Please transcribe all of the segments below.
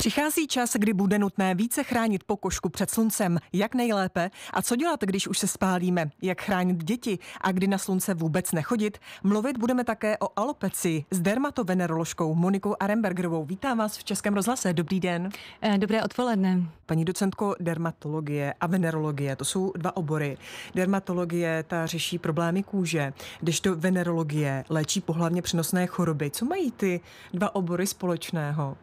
Přichází čas, kdy bude nutné více chránit pokožku před sluncem, jak nejlépe a co dělat, když už se spálíme, jak chránit děti a kdy na slunce vůbec nechodit. Mluvit budeme také o alopeci s dermatovenerologkou Monikou Arembergerovou. Vítám vás v Českém rozhlase. Dobrý den. Eh, dobré odpoledne. Paní docentko, dermatologie a venerologie, to jsou dva obory. Dermatologie ta řeší problémy kůže, to venerologie léčí pohlavně přenosné choroby. Co mají ty dva obory společného?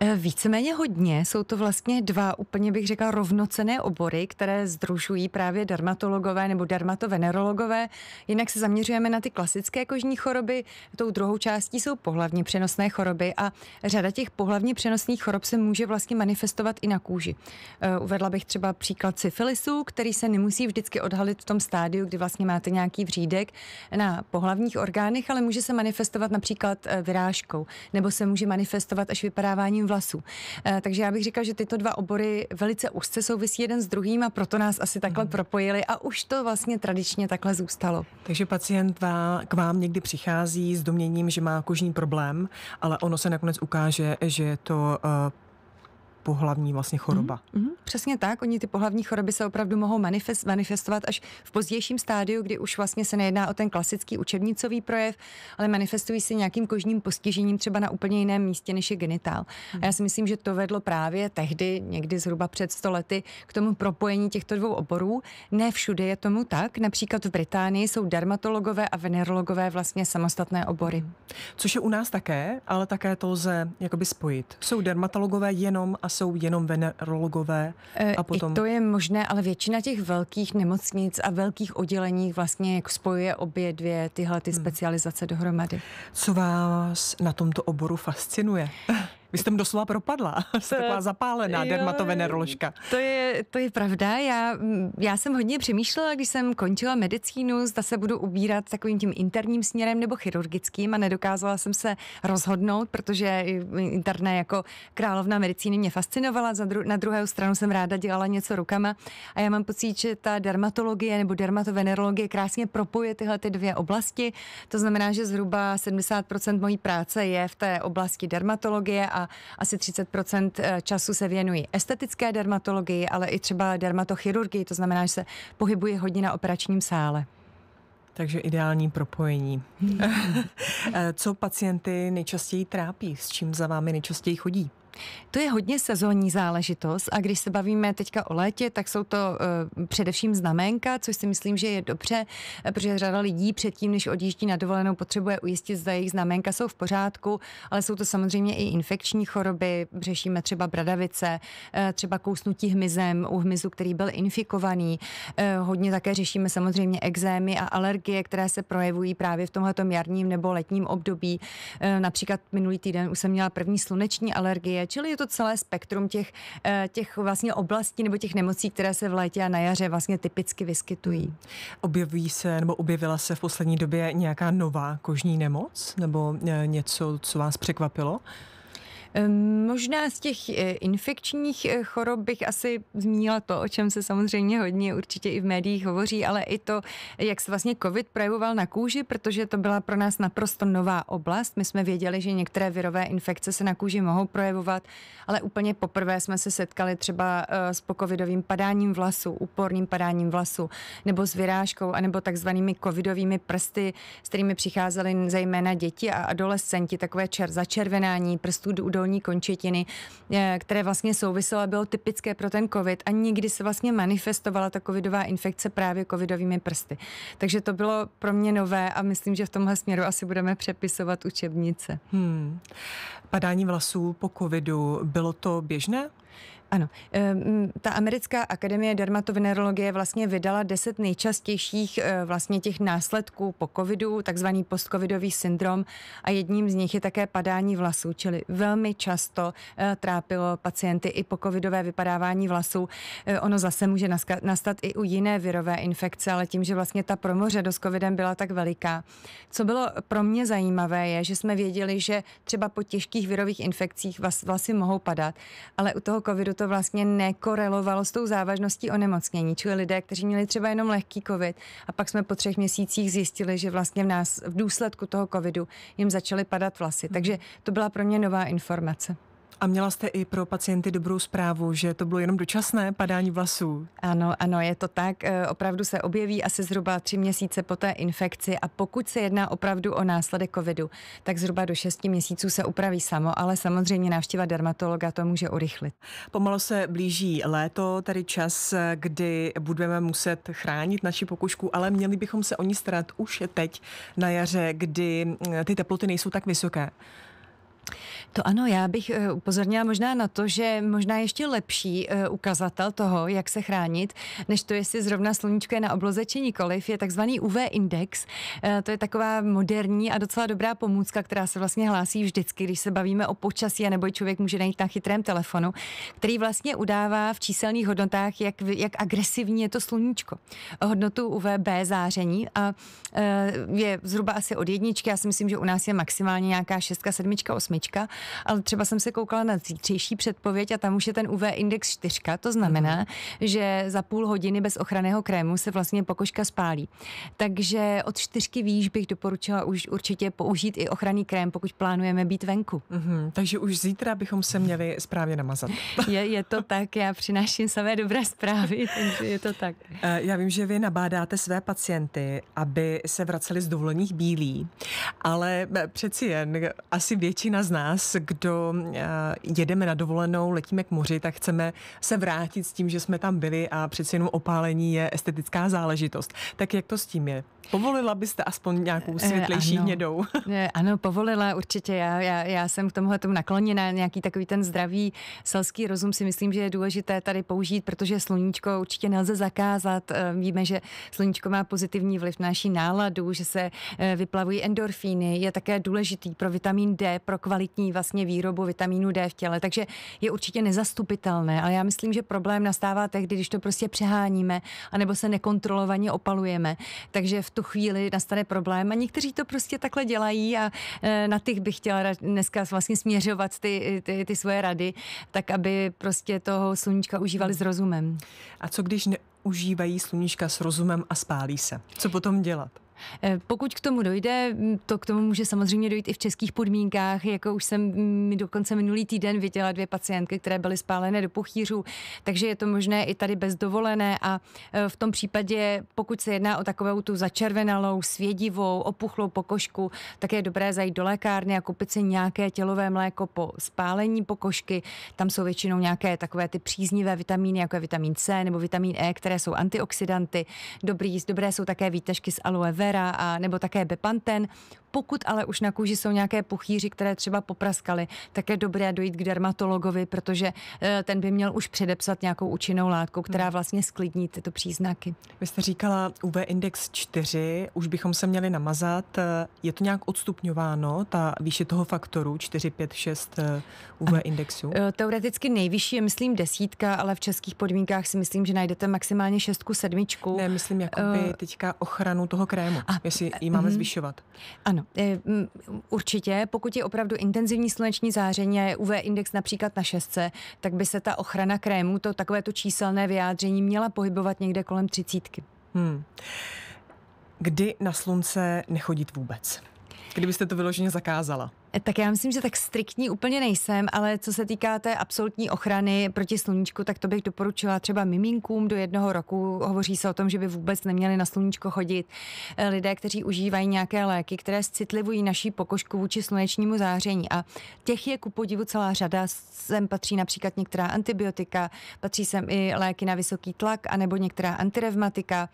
Eh, víceméně hodně. Jsou to vlastně dva úplně bych řekla rovnocené obory, které združují právě dermatologové nebo dermatovenerologové. Jinak se zaměřujeme na ty klasické kožní choroby, tou druhou částí jsou pohlavně přenosné choroby a řada těch pohlavně přenosných chorob se může vlastně manifestovat i na kůži. Eh, uvedla bych třeba příklad syfilisu, který se nemusí vždycky odhalit v tom stádiu, kdy vlastně máte nějaký vřídek na pohlavních orgánech, ale může se manifestovat například eh, vyrážkou nebo se může manifestovat, až vypadá opadáváním vlasů. Eh, takže já bych říkal, že tyto dva obory velice úzce souvisí jeden s druhým a proto nás asi takhle mm. propojili a už to vlastně tradičně takhle zůstalo. Takže pacient k vám někdy přichází s doměním, že má kožní problém, ale ono se nakonec ukáže, že je to uh, pohlavní vlastně choroba. mm mm, Přesně tak, oni ty pohlavní choroby se opravdu mohou manifest, manifestovat až v pozdějším stádiu, kdy už vlastně se nejedná o ten klasický učebnicový projev, ale manifestují se nějakým kožním postižením třeba na úplně jiném místě než je genitál. mm A já si myslím, že to vedlo právě tehdy, někdy zhruba před stolety, k tomu propojení těchto dvou oborů. Ne všude je tomu tak, například v Británii jsou dermatologové a venerologové vlastně samostatné obory. Mhm. Což je u nás také, ale také to lze jakoby spojit. Jsou dermatologové jenom a jsou jenom venerologové e, a potom... I to je možné, ale většina těch velkých nemocnic a velkých oddělení vlastně jako spojuje obě dvě tyhle ty hmm. specializace hmm. dohromady. Co vás na tomto oboru fascinuje? Vy jste mi doslova propadla. Jste taková zapálená jo, dermatoveneroložka. To je, to je pravda. Já, já jsem hodně přemýšlela, když jsem končila medicínu, zda se budu ubírat takovým tím interním směrem nebo chirurgickým a nedokázala jsem se rozhodnout, protože interné jako královna medicíny mě fascinovala. Dru- na druhou stranu jsem ráda dělala něco rukama a já mám pocit, že ta dermatologie nebo dermatovenerologie krásně propoje tyhle ty dvě oblasti. To znamená, že zhruba 70% mojí práce je v té oblasti dermatologie a asi 30 eh, času se věnuji estetické dermatologii, ale i třeba dermatochirurgii, to znamená, že se pohybuji hodně na operačním sále. Takže ideální propojení. Eh, co pacienty nejčastěji trápí? S čím za vámi nejčastěji chodí? To je hodně sezónní záležitost a když se bavíme teďka o létě, tak jsou to e, především znamenka, což si myslím, že je dobře, eh, protože řada lidí předtím, než odjíždí na dovolenou, potřebuje ujistit, zda jejich znamenka jsou v pořádku, ale jsou to samozřejmě i infekční choroby, řešíme třeba bradavice, e, třeba kousnutí hmyzem u hmyzu, který byl infikovaný. E, hodně také řešíme samozřejmě exémy a alergie, které se projevují právě v tomto jarním nebo letním období. E, například minulý týden už jsem měla první sluneční alergie, čili je to celé spektrum těch, eh, těch vlastně oblastí nebo těch nemocí, které se v létě a na jaře vlastně typicky vyskytují. Objeví se nebo objevila se v poslední době nějaká nová kožní nemoc nebo eh, něco, co vás překvapilo? Možná z těch e, infekčních e, chorob bych asi zmínila to, o čem se samozřejmě hodně určitě i v médiích hovoří, ale i to, jak se vlastně COVID projevoval na kůži, protože to byla pro nás naprosto nová oblast. My jsme věděli, že některé virové infekce se na kůži mohou projevovat, ale úplně poprvé jsme se setkali třeba e, s pokovidovým padáním vlasu, úporným padáním vlasu, nebo s vyrážkou, anebo takzvanými covidovými prsty, s kterými přicházely zejména děti a adolescenti, takové čer, začervenání prstů do dolní končetiny, eh, které vlastně souviselo bylo typické pro ten covid a nikdy se vlastně manifestovala ta covidová infekce právě covidovými prsty. Takže to bylo pro mě nové a myslím, že v tomhle směru asi budeme přepisovat učebnice. Hmm. Padání vlasů po covidu, bylo to běžné? Ano, ehm, ta americká akademie dermatovenerologie vlastně vydala deset nejčastějších eh, vlastně těch následků po covidu, takzvaný postcovidový syndrom a jedním z nich je také padání vlasů, čili velmi často eh, trápilo pacienty i po covidové vypadávání vlasů. Eh, ono zase může nastat i u jiné virové infekce, ale tím, že vlastně ta promoředost s covidem byla tak veliká. Co bylo pro mě zajímavé je, že jsme věděli, že třeba po těžkých virových infekcích vlasy mohou padat, ale u toho covidu to vlastně nekorelovalo s tou závažností onemocnění. Čili lidé, kteří měli třeba jenom lehký covid a pak jsme po třech měsících zjistili, že vlastně v nás v důsledku toho covidu jim začaly padat vlasy. Takže to byla pro mě nová informace. A měla jste i pro pacienty dobrou zprávu, že to bylo jenom dočasné padání vlasů. Ano, ano, je to tak. Eh, opravdu se objeví asi zhruba tři měsíce po té infekci a pokud se jedná opravdu o následek covidu, tak zhruba do šesti měsíců se upraví samo, ale samozřejmě návštěva dermatologa to může urychlit. Pomalu se blíží léto, tedy čas, eh, kdy budeme muset chránit naši pokušku, ale měli bychom se o ní starat už teď na jaře, kdy mm, ty teploty nejsou tak vysoké. To ano, já bych eh, upozornila možná na to, že možná ještě lepší eh, ukazatel toho, jak se chránit, než to, jestli zrovna sluníčko je na obloze či nikoliv, je takzvaný UV index. Eh, to je taková moderní a docela dobrá pomůcka, která se vlastně hlásí vždycky, když se bavíme o počasí, nebo člověk může najít na chytrém telefonu, který vlastně udává v číselných hodnotách, jak, jak agresivní je to sluníčko. Hodnotu UVB záření a je zhruba asi od jedničky, já si myslím, že u nás je maximálně nějaká šestka, sedmička, osmička osmička, ale třeba jsem se koukala na zítřejší předpověď a tam už je ten UV index 4, to znamená, mm-hmm. že za půl hodiny bez ochranného krému se vlastně pokožka spálí. Takže od čtyřky výš bych doporučila už určitě použít i ochranný krém, pokud plánujeme být venku. Mm-hmm. Takže už zítra bychom se měli správně namazat. je, je to tak, já přináším samé dobré zprávy, takže je to tak. Eh, já vím, že vy nabádáte své pacienty, aby se vraceli z dovolených bílí, ale eh, přeci jen asi většina z nás, kdo eh, jedeme na dovolenou, letíme k moři, tak chceme se vrátit s tím, že jsme tam byli a přeci jenom opálení je estetická záležitost. Tak jak to s tím je? Povolila byste aspoň nějakou eh, světlejší ano, hnědou? Eh, ano, povolila určitě. Já, já, já jsem k tomuhle tomu nakloněna. Nějaký takový ten zdravý selský rozum si myslím, že je důležité tady použít, protože sluníčko určitě nelze zakázat. Eh, víme, že sluníčko má pozitivní vliv na naší náladu, že se vyplavují endorfíny. Je také důležitý pro vitamin D, pro kvalitní vlastně výrobu vitamínu D v těle. Takže je určitě nezastupitelné, ale já myslím, že problém nastává tehdy, když to prostě přeháníme, anebo se nekontrolovaně opalujeme. Takže v tu chvíli nastane problém a někteří to prostě takhle dělají a e, na těch bych chtěla dneska vlastně směřovat ty, ty, ty svoje rady, tak aby prostě toho sluníčka užívali s rozumem. A co když neužívají sluníčka s rozumem a spálí se? Co potom dělat? Eh, pokud k tomu dojde, to k tomu může samozřejmě dojít i v českých podmínkách, jako už jsem mi dokonce minulý týden viděla dvě pacientky, které byly spálené do pochýřů, takže je to možné i tady bez dovolené. a eh, v tom případě, pokud se jedná o takovou tu začervenalou, svědivou, opuchlou pokožku, tak je dobré zajít do lékárny a koupit si nějaké tělové mléko po spálení pokožky. Tam jsou většinou nějaké takové ty příznivé vitamíny, jako je vitamin C nebo vitamin E, které jsou antioxidanty. Dobrý, dobré jsou také výtažky z aloe vera, Primavera a, nebo také Bepanten. Pokud ale už na kůži jsou nějaké puchýři, které třeba popraskaly, tak je dobré dojít k dermatologovi, protože eh, ten by měl už předepsat nějakou účinnou látku, která hmm. vlastně sklidní tyto příznaky. Vy jste říkala UV index 4, už bychom se měli namazat. Je to nějak odstupňováno, ta výše toho faktoru 4, 5, 6 UV indexu? Eh, teoreticky nejvyšší je, myslím, desítka, ale v českých podmínkách si myslím, že najdete maximálně šestku, sedmičku. Ne, myslím, jakoby eh, teďka ochranu toho krému tomu, a, jestli eh, ji máme mm, zvyšovat. Ano, eh, určitě. Pokud je opravdu intenzivní sluneční záření a je UV index například na šestce, tak by se ta ochrana krému, to takovéto číselné vyjádření, měla pohybovat někde kolem třicítky. Hmm. Kdy na slunce nechodit vůbec? Kdybyste to vyloženě zakázala? Eh, tak já myslím, že tak striktní úplně nejsem, ale co se týká té absolutní ochrany proti sluníčku, tak to bych doporučila třeba miminkům do jednoho roku. Hovoří se o tom, že by vůbec neměli na sluníčko chodit. Eh, lidé, kteří užívají nějaké léky, které citlivují naší pokožku vůči slunečnímu záření. A těch je ku podivu celá řada. Sem patří například některá antibiotika, patří sem i léky na vysoký tlak, anebo některá antirevmatika.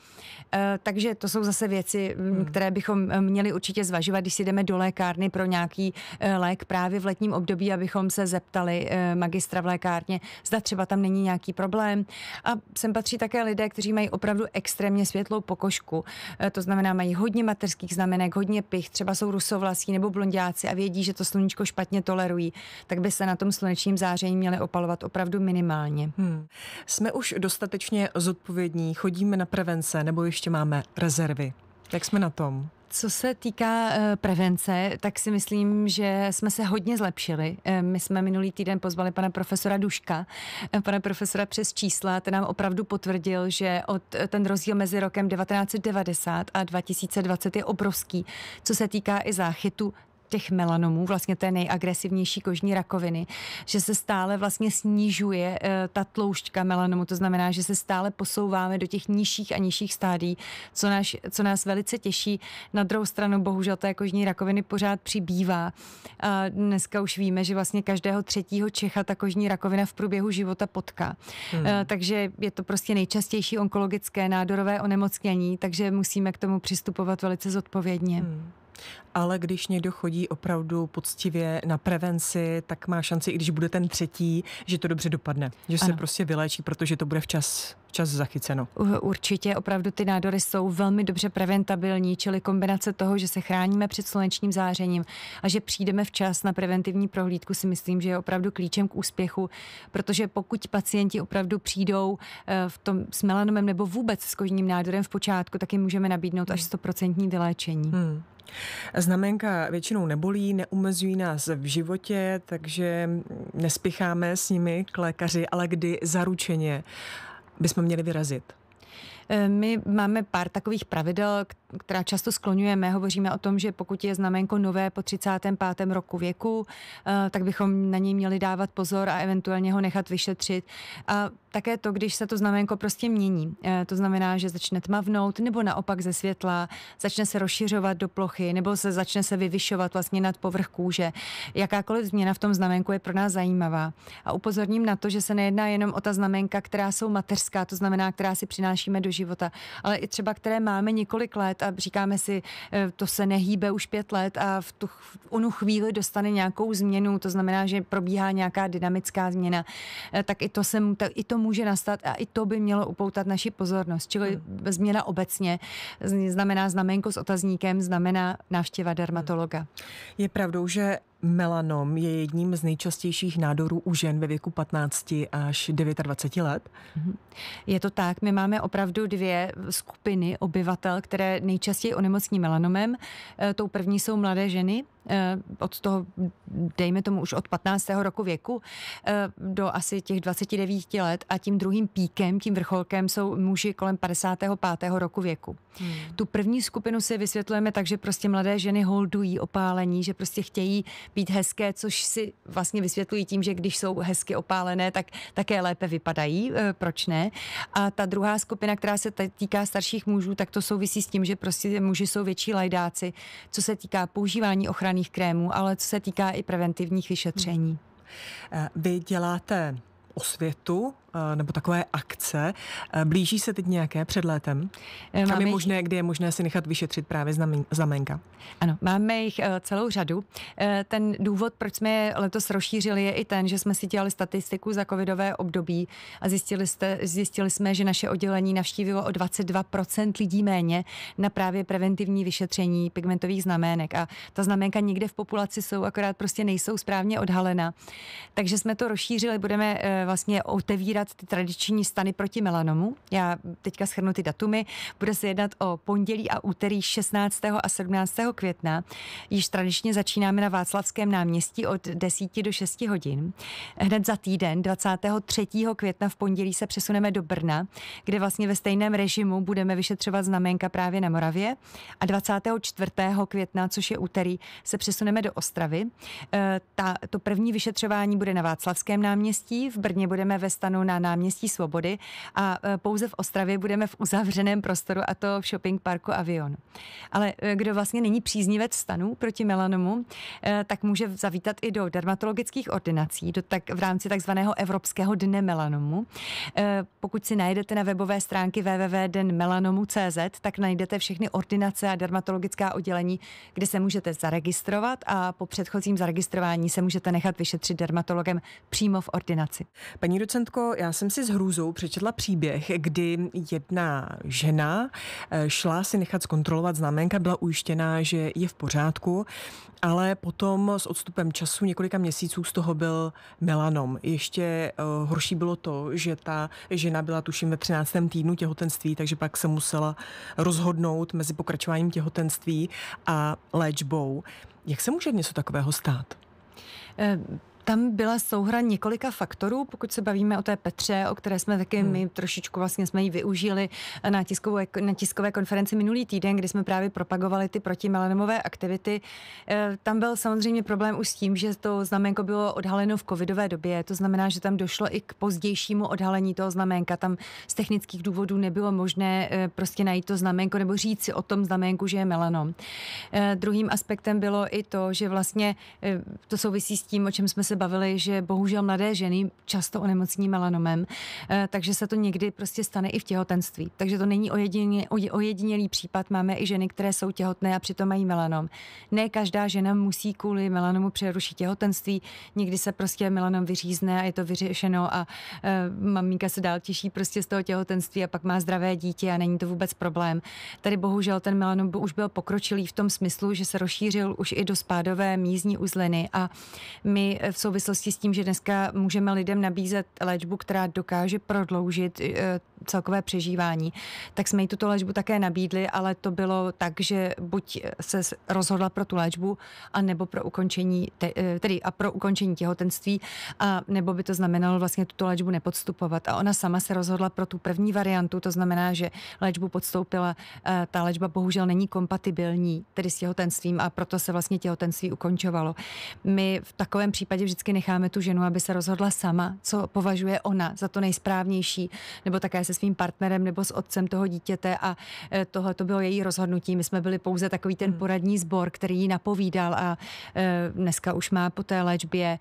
Eh, takže to jsou zase věci, hmm. které bychom měli určitě zvažovat, když si jdeme do lékárny pro nějaký Eh, lék právě v letním období, abychom se zeptali eh, magistra v lékárně, zda třeba tam není nějaký problém. A sem patří také lidé, kteří mají opravdu extrémně světlou pokožku. Eh, to znamená, mají hodně materských znamenek, hodně pich, třeba jsou rusovlasí nebo blondiáci a vědí, že to sluníčko špatně tolerují, tak by se na tom slunečním záření měli opalovat opravdu minimálně. Hmm. Jsme už dostatečně zodpovědní, chodíme na prevence nebo ještě máme rezervy? Jak jsme na tom? Co se týká eh, prevence, tak si myslím, že jsme se hodně zlepšili. Eh, my jsme minulý týden pozvali pana profesora Duška, eh, pana profesora přes čísla, ten nám opravdu potvrdil, že od ten rozdíl mezi rokem 1990 a 2020 je obrovský, co se týká i záchytu těch melanomů, vlastně té nejagresivnější kožní rakoviny, že se stále vlastně snižuje eh, ta tloušťka melanomu, to znamená, že se stále posouváme do těch nižších a nižších stádí, co nás, co nás velice těší. Na druhou stranu bohužel té kožní rakoviny pořád přibývá. A dneska už víme, že vlastně každého třetího Čecha ta kožní rakovina v průběhu života potká. Hmm. Eh, takže je to prostě nejčastější onkologické nádorové onemocnění, takže musíme k tomu přistupovat velice zodpovědně. Hmm ale když někdo chodí opravdu poctivě na prevenci, tak má šanci, i když bude ten třetí, že to dobře dopadne, že ano. se prostě vyléčí, protože to bude včas včas zachyceno. Určitě, opravdu ty nádory jsou velmi dobře preventabilní, čili kombinace toho, že se chráníme před slunečním zářením a že přijdeme včas na preventivní prohlídku, si myslím, že je opravdu klíčem k úspěchu, protože pokud pacienti opravdu přijdou eh, v tom s melanomem nebo vůbec s kožním nádorem v počátku, tak jim můžeme nabídnout až 100% vyléčení. Hmm. Znamenka většinou nebolí, neumezují nás v životě, takže nespěcháme s nimi k lékaři, ale kdy zaručeně bychom měli vyrazit. Eh, my máme pár takových pravidel, která často skloňujeme. Hovoříme o tom, že pokud je znamenko nové po 35. roku věku, eh, tak bychom na něj měli dávat pozor a eventuálně ho nechat vyšetřit. A také to, když se to znamenko prostě mění. Eh, to znamená, že začne tmavnout, nebo naopak ze světla, začne se rozšiřovat do plochy, nebo se začne se vyvyšovat vlastně nad povrch kůže. Jakákoliv změna v tom znamenku je pro nás zajímavá. A upozorním na to, že se nejedná jenom o ta znamenka, která jsou mateřská, to znamená, která si přinášíme do života, ale i třeba, které máme několik let a říkáme si, eh, to se nehýbe už pět let a v tu v onu chvíli dostane nějakou změnu, to znamená, že probíhá nějaká dynamická změna, eh, tak i to, se, tak i to může nastat a i to by mělo upoutat naši pozornost. Čili hmm. změna obecně znamená znamenko s otazníkem, znamená návštěva dermatologa. Je pravdou, že Melanom je jedním z nejčastějších nádorů u žen ve věku 15 až 29 let. Mhm. Je to tak, my máme opravdu dvě skupiny obyvatel, které nejčastěji onemocní melanomem. E, tou první jsou mladé ženy, Eh, od toho, dejme tomu už od 15. roku věku eh, do asi těch 29 let a tím druhým píkem, tím vrcholkem jsou muži kolem 55. roku věku. Hmm. Tu první skupinu si vysvětlujeme tak, že prostě mladé ženy holdují opálení, že prostě chtějí být hezké, což si vlastně vysvětlují tím, že když jsou hezky opálené, tak také lépe vypadají, eh, proč ne. A ta druhá skupina, která se týká starších mužů, tak to souvisí s tím, že prostě muži jsou větší lajdáci, co se týká používání ochrany ochranných krémů, ale co se týká i preventivních vyšetření. Hmm. Eh, vy děláte osvětu eh, nebo takové akce. Eh, blíží se teď nějaké před létem? Eh, máme je možné, kde je možné si nechat vyšetřit právě znamenka. Ano, máme jich celou řadu. Ten důvod, proč jsme je letos rozšířili, je i ten, že jsme si dělali statistiku za covidové období a zjistili, jste, zjistili jsme, že naše oddělení navštívilo o 22% lidí méně na právě preventivní vyšetření pigmentových znamének. A ta znamenka nikde v populaci jsou, akorát prostě nejsou správně odhalena. Takže jsme to rozšířili, budeme vlastně otevírat ty tradiční stany proti melanomu. Já teďka schrnu ty datumy. Bude se jednat o pondělí a úterý 16. a 17. května. Již tradičně začínáme na Václavském náměstí od 10 do 6 hodin. Hned za týden, 23. května v pondělí se přesuneme do Brna, kde vlastně ve stejném režimu budeme vyšetřovat znamenka právě na Moravě. A 24. května, což je úterý, se přesuneme do Ostravy. E, ta, to první vyšetřování bude na Václavském náměstí v Brně Brně budeme ve stanu na náměstí Svobody a e, pouze v Ostravě budeme v uzavřeném prostoru a to v shopping parku Avion. Ale e, kdo vlastně není příznivec stanů proti melanomu, e, tak může zavítat i do dermatologických ordinací do tak, v rámci takzvaného Evropského dne melanomu. Pokud si najdete na webové stránky www.denmelanomu.cz, tak najdete všechny ordinace a dermatologická oddělení, kde se můžete zaregistrovat a po předchozím zaregistrování se můžete nechat vyšetřit dermatologem přímo v ordinaci. Paní docentko, já jsem si s hrůzou přečetla příběh, kdy jedna žena eh, šla si nechat zkontrolovat znamenka, byla ujištěná, že je v pořádku, ale potom s odstupem času několika měsíců z toho byl melanom. Ještě eh, horší bylo to, že ta žena byla tuším ve 13. týdnu těhotenství, takže pak se musela rozhodnout mezi pokračováním těhotenství a léčbou. Jak se může něco takového stát? Eh, tam byla souhra několika faktorů, pokud se bavíme o té Petře, o které jsme taky hmm. my trošičku vlastně jsme ji využili na, tiskovou, na tiskové konferenci minulý týden, kdy jsme právě propagovali ty protimelanomové aktivity. Eh, tam byl samozřejmě problém už s tím, že to znamenko bylo odhaleno v covidové době, to znamená, že tam došlo i k pozdějšímu odhalení toho znamenka. Tam z technických důvodů nebylo možné eh, prostě najít to znamenko nebo říct si o tom znamenku, že je melanom. Eh, druhým aspektem bylo i to, že vlastně to souvisí s tím, o čem jsme se se bavili, že bohužel mladé ženy často onemocní melanomem, eh, takže se to někdy prostě stane i v těhotenství. Takže to není ojedinělý případ. Máme i ženy, které jsou těhotné a přitom mají melanom. Ne každá žena musí kvůli melanomu přerušit těhotenství. Někdy se prostě melanom vyřízne a je to vyřešeno a eh, maminka se dál těší prostě z toho těhotenství a pak má zdravé dítě a není to vůbec problém. Tady bohužel ten melanom by už byl pokročilý v tom smyslu, že se rozšířil už i do spádové mízní uzliny a my v souvislosti s tím, že dneska můžeme lidem nabízet léčbu, která dokáže prodloužit eh, celkové přežívání, tak jsme jí tuto léčbu také nabídli, ale to bylo tak, že buď se rozhodla pro tu léčbu, a nebo pro ukončení, te, eh, tedy a pro ukončení těhotenství, a nebo by to znamenalo vlastně tuto léčbu nepodstupovat. A ona sama se rozhodla pro tu první variantu, to znamená, že léčbu podstoupila, eh, ta léčba bohužel není kompatibilní tedy s těhotenstvím a proto se vlastně těhotenství ukončovalo. My v takovém případě vždycky necháme tu ženu, aby se rozhodla sama, co považuje ona za to nejsprávnější, nebo také se svým partnerem nebo s otcem toho dítěte a e, tohle to bylo její rozhodnutí. My jsme byli pouze takový ten hmm. poradní sbor, který ji napovídal a e, dneska už má po té léčbě,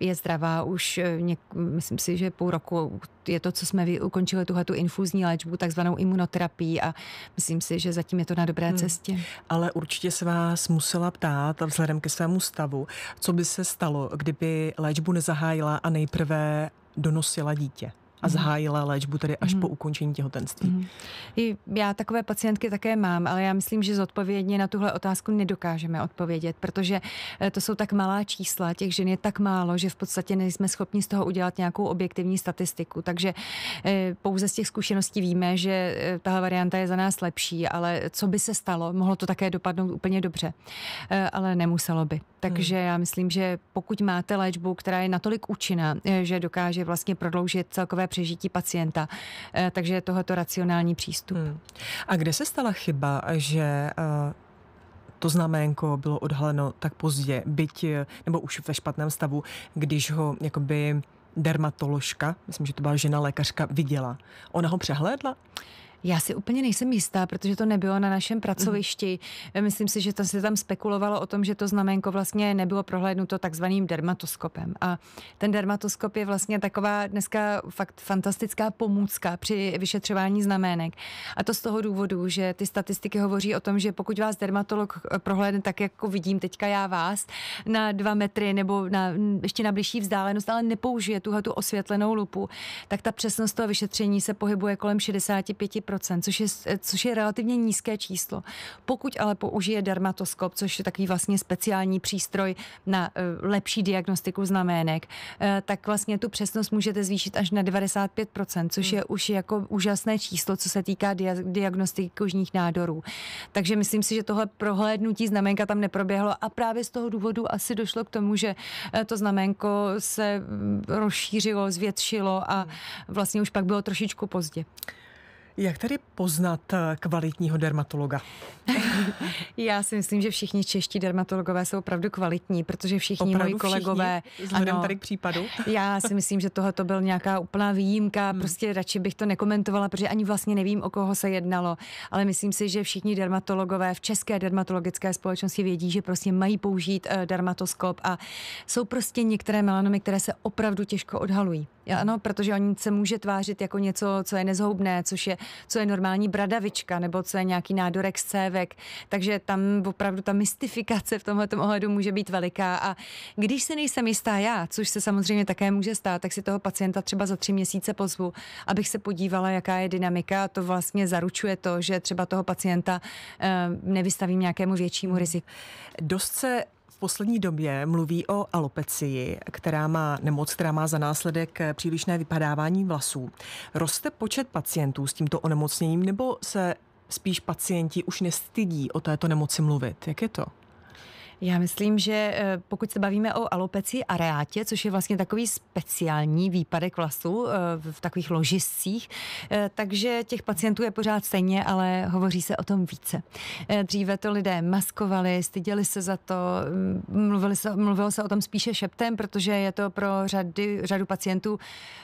je zdravá už, e, něk, myslím si, že půl roku je to, co jsme ukončili tuhle tu infuzní léčbu, takzvanou imunoterapii a myslím si, že zatím je to na dobré hmm. cestě. Ale určitě se vás musela ptát, vzhledem ke svému stavu, co by se stalo, kdyby by léčbu nezahájila a nejprve donosila dítě? a mhm. zahájila léčbu tedy až mm. po ukončení těhotenství. Mm. já takové pacientky také mám, ale já myslím, že zodpovědně na tuhle otázku nedokážeme odpovědět, protože eh, to jsou tak malá čísla, těch žen je tak málo, že v podstatě nejsme schopni z toho udělat nějakou objektivní statistiku. Takže eh, pouze z těch zkušeností víme, že eh, tahle varianta je za nás lepší, ale co by se stalo, mohlo to také dopadnout úplně dobře, ale nemuselo by. Takže hmm. já myslím, že pokud máte léčbu, která je natolik účinná, že dokáže vlastně prodloužit celkové přežití pacienta. Eh, takže je tohoto racionální přístup. Hmm. A kde se stala chyba, že eh, to znaménko bylo odhaleno tak pozdě, byť eh, nebo už ve špatném stavu, když ho jakoby dermatoložka, myslím, že to byla žena lékařka, viděla. Ona ho přehlédla? Já si úplně nejsem jistá, protože to nebylo na našem pracovišti. Mhm. Myslím si, že to se tam spekulovalo o tom, že to znamenko vlastně nebylo prohlédnuto takzvaným dermatoskopem. A ten dermatoskop je vlastně taková dneska fakt fantastická pomůcka při vyšetřování znamének. A to z toho důvodu, že ty statistiky hovoří o tom, že pokud vás dermatolog eh, prohlédne tak, jako vidím teďka já vás, na dva metry nebo na, mm, ještě na blížší vzdálenost, ale nepoužije tuhle tu osvětlenou lupu, tak ta přesnost toho vyšetření se pohybuje kolem 65 což je, což je relativně nízké číslo. Pokud ale použije dermatoskop, což je takový vlastně speciální přístroj na eh, lepší diagnostiku znamenek, eh, tak vlastně tu přesnost můžete zvýšit až na 95%, což hmm. je už jako úžasné číslo, co se týká diagnostiky kožních nádorů. Takže myslím si, že tohle prohlédnutí znamenka tam neproběhlo a právě z toho důvodu asi došlo k tomu, že eh, to znamenko se mm, rozšířilo, zvětšilo a hmm. vlastně už pak bylo trošičku pozdě. Jak tedy poznat eh, kvalitního dermatologa? Já si myslím, že všichni čeští dermatologové jsou opravdu kvalitní, protože všichni opravdu moji kolegové. Všichni? Ano, tady k případu. Já si myslím, že tohle to byl nějaká úplná výjimka. Hmm. Prostě radši bych to nekomentovala, protože ani vlastně nevím, o koho se jednalo. Ale myslím si, že všichni dermatologové v České dermatologické společnosti vědí, že prostě mají použít eh, dermatoskop a jsou prostě některé melanomy, které se opravdu těžko odhalují. Ano, protože oni se může tvářit jako něco, co je nezhoubné, což je co je normální bradavička nebo co je nějaký nádorek z cévek. Takže tam opravdu ta mystifikace v tomhle ohledu může být veliká. A když se nejsem jistá já, což se samozřejmě také může stát, tak si toho pacienta třeba za tři měsíce pozvu, abych se podívala, jaká je dynamika. A to vlastně zaručuje to, že třeba toho pacienta eh, nevystavím nějakému většímu riziku. Dost se v poslední době mluví o alopecii, která má nemoc, která má za následek přílišné vypadávání vlasů. Roste počet pacientů s tímto onemocněním nebo se spíš pacienti už nestydí o této nemoci mluvit? Jak je to? Já myslím, že eh, pokud se bavíme o alopeci areátě, což je vlastně takový speciální výpadek vlasů eh, v takových ložiscích, eh, takže těch pacientů je pořád stejně, ale hovoří se o tom více. Dříve to lidé maskovali, styděli se za to, mm, mluvili se, mluvilo se o tom spíše šeptem, protože je to pro řady, řadu pacientů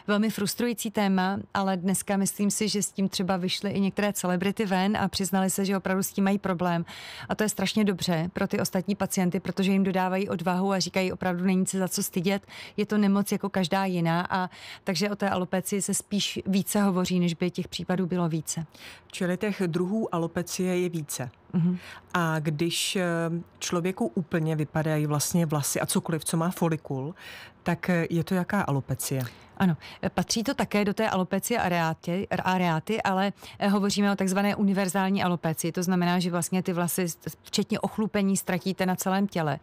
velmi frustrující téma, ale dneska myslím si, že s tím třeba vyšly i některé celebrity ven a přiznali se, že opravdu s tím mají problém. A to je strašně dobře pro ty ostatní pacienty pacienty, protože jim dodávají odvahu a říkají opravdu není se za co stydět, je to nemoc jako každá jiná a takže o té alopecii se spíš více hovoří, než by těch případů bylo více. Čili těch druhů alopecie je více. Mhm. A když eh, člověku úplně vypadají vlastně vlasy a cokoliv, co má folikul, tak eh, je to jaká alopecie? Ano, e, patří to také do té alopecie areáty, ale e, hovoříme o takzvané univerzální alopecii. To znamená, že vlastně ty vlasy, včetně ochlupení, ztratíte na celém těle.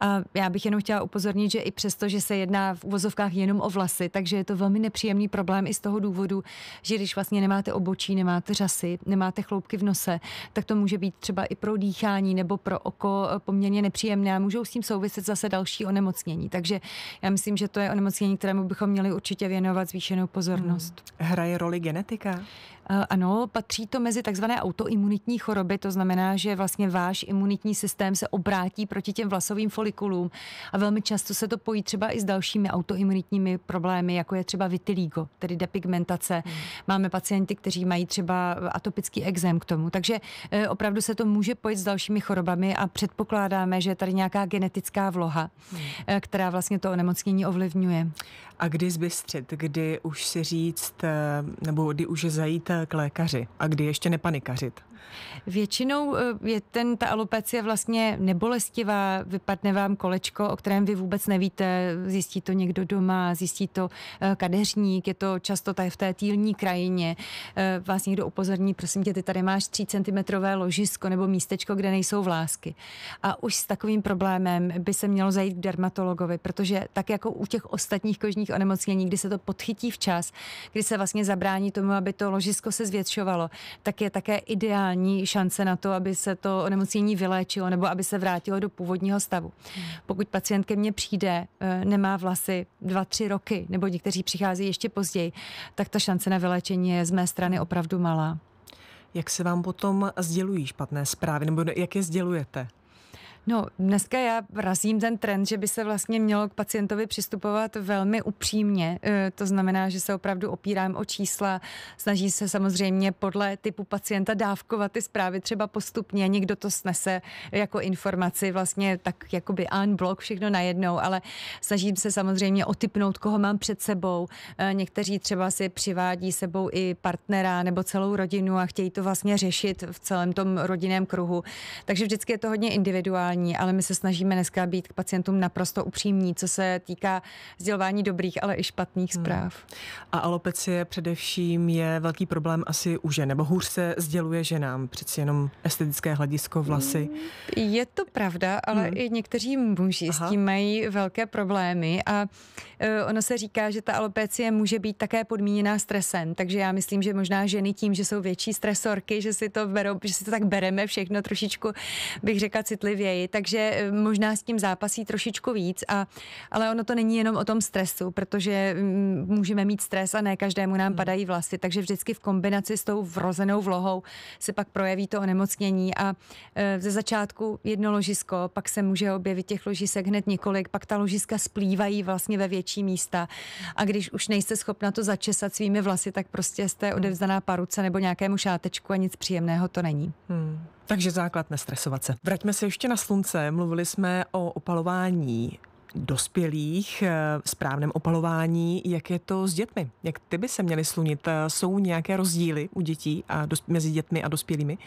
A já bych jenom chtěla upozornit, že i přesto, že se jedná v uvozovkách jenom o vlasy, takže je to velmi nepříjemný problém i z toho důvodu, že když vlastně nemáte obočí, nemáte řasy, nemáte chloupky v nose, tak to může být třeba i pro dýchání nebo pro oko e, poměrně nepříjemné a můžou s tím souviset zase další onemocnění. Takže já myslím, že to je onemocnění, kterému bychom měli určitě věnovat zvýšenou pozornost. Hmm. Hraje roli genetika? Eh, ano, patří to mezi takzvané autoimunitní choroby, to znamená, že vlastně váš imunitní systém se obrátí proti těm vlasovým folikulům a velmi často se to pojí třeba i s dalšími autoimunitními problémy, jako je třeba vitiligo, tedy depigmentace. Hmm. Máme pacienty, kteří mají třeba atopický exém k tomu, takže eh, opravdu se to může pojít s dalšími chorobami a předpokládáme, že je tady nějaká genetická vloha, hmm. Eh, která vlastně to onemocnění ovlivňuje. A kdy zbystřit, kdy už si říct, nebo kdy už zajít k lékaři a kdy ještě nepanikařit. Většinou eh, je ten, ta alopecie vlastně nebolestivá, vypadne vám kolečko, o kterém vy vůbec nevíte, zjistí to někdo doma, zjistí to eh, kadeřník, je to často tady v té týlní krajině, eh, vás někdo upozorní, prosím tě, ty tady máš 3 cm ložisko nebo místečko, kde nejsou vlásky. A už s takovým problémem by se mělo zajít k dermatologovi, protože tak jako u těch ostatních kožních onemocnění, kdy se to podchytí včas, kdy se vlastně zabrání tomu, aby to ložisko se zvětšovalo, tak je také ideální minimální šance na to, aby se to onemocnění vyléčilo nebo aby se vrátilo do původního stavu. Hmm. Pokud pacient ke mně přijde, eh, nemá vlasy dva, tři roky, nebo někteří přichází ještě později, tak ta šance na vyléčení je z mé strany opravdu malá. Jak se vám potom sdělují špatné zprávy, nebo jak je sdělujete? No, dneska já razím ten trend, že by se vlastně mělo k pacientovi přistupovat velmi upřímně. E, to znamená, že se opravdu opírám o čísla, snaží se samozřejmě podle typu pacienta dávkovat ty zprávy třeba postupně, někdo to snese jako informaci vlastně tak jakoby blok všechno najednou, ale snažím se samozřejmě otypnout, koho mám před sebou. E, někteří třeba si přivádí sebou i partnera nebo celou rodinu a chtějí to vlastně řešit v celém tom rodinném kruhu. Takže vždycky je to hodně individuální sdělování, ale my se snažíme dneska být k pacientům naprosto upřímní, co se týká sdělování dobrých, ale i špatných hmm. zpráv. A alopecie především je velký problém asi u žen, nebo hůř se sděluje ženám, přeci jenom estetické hledisko vlasy. Je to pravda, ale hmm. i někteří muži Aha. s tím mají velké problémy a uh, ono se říká, že ta alopecie může být také podmíněná stresem, takže já myslím, že možná ženy tím, že jsou větší stresorky, že si to, berou, že si to tak bereme všechno trošičku, bych řekla citlivěji, takže eh, možná s tím zápasí trošičku víc, a, ale ono to není jenom o tom stresu, protože mm, můžeme mít stres a ne každému nám hmm. padají vlasy, takže vždycky v kombinaci s tou vrozenou vlohou se pak projeví to onemocnění a eh, ze začátku jedno ložisko, pak se může objevit těch ložisek hned několik, pak ta ložiska splývají vlastně ve větší místa a když už nejste schopna to začesat svými vlasy, tak prostě jste hmm. odevzdaná paruce nebo nějakému šátečku a nic příjemného to není. Hmm. Takže základ nestresovat se. Vraťme se ještě na slunce. Mluvili jsme o opalování dospělých, eh, správném opalování, jak je to s dětmi? Jak ty by se měly slunit? Eh, jsou nějaké rozdíly u dětí a dosp- mezi dětmi a dospělými?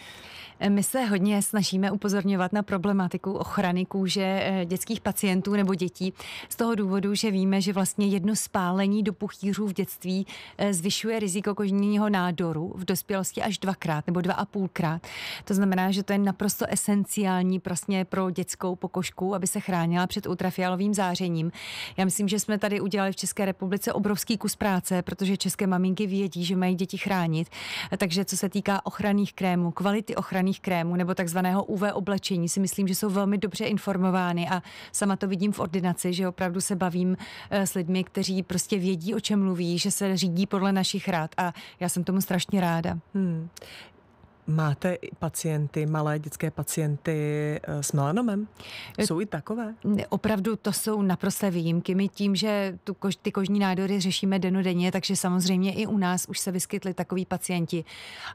Eh, my se hodně snažíme upozorňovat na problematiku ochrany kůže eh, dětských pacientů nebo dětí z toho důvodu, že víme, že vlastně jedno spálení do puchýřů v dětství eh, zvyšuje riziko kožního nádoru v dospělosti až dvakrát nebo dva a půlkrát. To znamená, že to je naprosto esenciální prostě pro dětskou pokožku, aby se chránila před ultrafialovým zářením. Já myslím, že jsme tady udělali v České republice obrovský kus práce, protože české maminky vědí, že mají děti chránit. Takže co se týká ochranných krémů, kvality ochrany takzvaných krémů nebo takzvaného UV oblečení si myslím, že jsou velmi dobře informovány a sama to vidím v ordinaci, že opravdu se bavím eh, s lidmi, kteří prostě vědí, o čem mluví, že se řídí podle našich rád a já jsem tomu strašně ráda. Hmm. Máte pacienty, malé dětské pacienty eh, s melanomem? Eh, jsou i takové? Opravdu to jsou naprosté výjimky. My tím, že tu kož, ty kožní nádory řešíme denodenně, takže samozřejmě i u nás už se vyskytli takoví pacienti,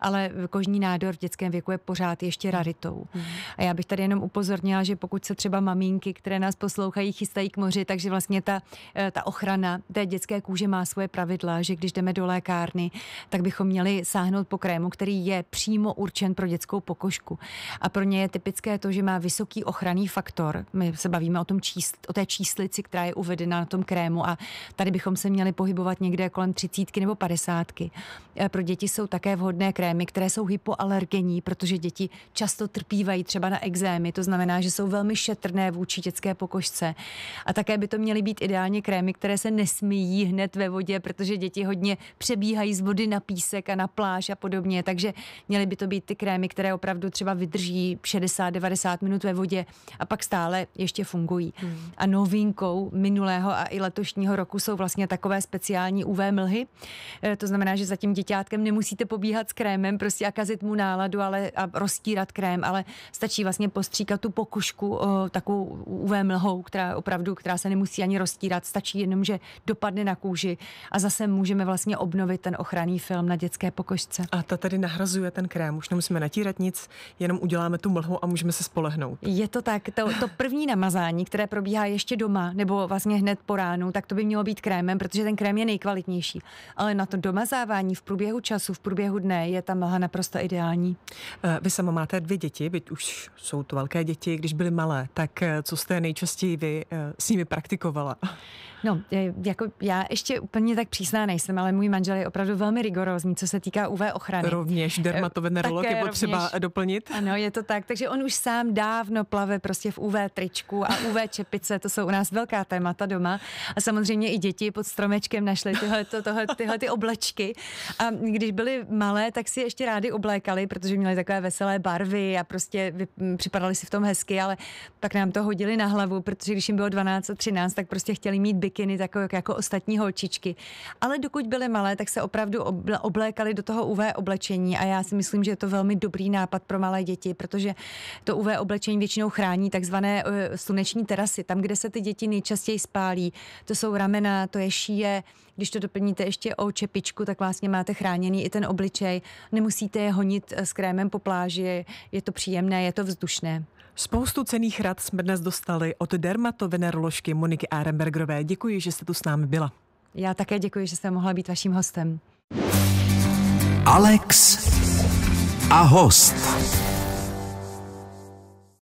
ale kožní nádor v dětském věku je pořád ještě hmm. raritou. Hmm. A já bych tady jenom upozornila, že pokud se třeba maminky, které nás poslouchají, chystají k moři, takže vlastně ta, eh, ta ochrana té dětské kůže má svoje pravidla, že když jdeme do lékárny, tak bychom měli sáhnout po krému, který je přímo určen pro dětskou pokožku. A pro ně je typické to, že má vysoký ochranný faktor. My se bavíme o, tom čísl, o té číslici, která je uvedena na tom krému a tady bychom se měli pohybovat někde kolem třicítky nebo padesátky. E, pro děti jsou také vhodné krémy, které jsou hypoalergenní, protože děti často trpívají třeba na exémy, to znamená, že jsou velmi šetrné vůči dětské pokožce. A také by to měly být ideálně krémy, které se nesmíjí hned ve vodě, protože děti hodně přebíhají z vody na písek a na pláž a podobně, takže měly by to být být ty krémy, které opravdu třeba vydrží 60-90 minut ve vodě a pak stále ještě fungují. Hmm. A novinkou minulého a i letošního roku jsou vlastně takové speciální UV mlhy. E, to znamená, že za tím děťátkem nemusíte pobíhat s krémem, prostě a kazit mu náladu ale, a roztírat krém, ale stačí vlastně postříkat tu pokušku o, takovou UV mlhou, která opravdu, která se nemusí ani roztírat, stačí jenom, že dopadne na kůži a zase můžeme vlastně obnovit ten ochranný film na dětské pokožce. A ta tedy nahrazuje ten krém, už nemusíme natírat nic, jenom uděláme tu mlhu a můžeme se spolehnout. Je to tak, to, to první namazání, které probíhá ještě doma nebo vlastně hned po ránu, tak to by mělo být krémem, protože ten krém je nejkvalitnější. Ale na to domazávání v průběhu času, v průběhu dne je ta mlha naprosto ideální. Eh, vy sama máte dvě děti, byť už jsou to velké děti, když byly malé, tak eh, co jste nejčastěji vy eh, s nimi praktikovala? No, jako já ještě úplně tak přísná nejsem, ale můj manžel je opravdu velmi rigorózní, co se týká UV ochrany. Rovněž eh, dermatovenerolog je potřeba rovněž, doplnit. Ano, je to tak, takže on už sám dávno plave prostě v UV tričku a UV čepice, to jsou u nás velká témata doma. A samozřejmě i děti pod stromečkem našly tyhle, to, tohle, tyhle ty oblečky. A když byly malé, tak si ještě rádi oblékali, protože měli takové veselé barvy a prostě připadali si v tom hezky, ale pak nám to hodili na hlavu, protože když jim bylo 12 a 13, tak prostě chtěli mít by bikiny, takové jako ostatní holčičky. Ale dokud byly malé, tak se opravdu oblékaly do toho UV oblečení a já si myslím, že je to velmi dobrý nápad pro malé děti, protože to UV oblečení většinou chrání takzvané e, sluneční terasy, tam, kde se ty děti nejčastěji spálí. To jsou ramena, to je šíje, když to doplníte ještě o čepičku, tak vlastně máte chráněný i ten obličej. Nemusíte je honit e, s krémem po pláži, je to příjemné, je to vzdušné. Spoustu cených rad jsme dnes dostali od dermatovenerložky Moniky Arembergerové. Děkuji, že jste tu s námi byla. Já také děkuji, že jsem mohla být vaším hostem. Alex a host.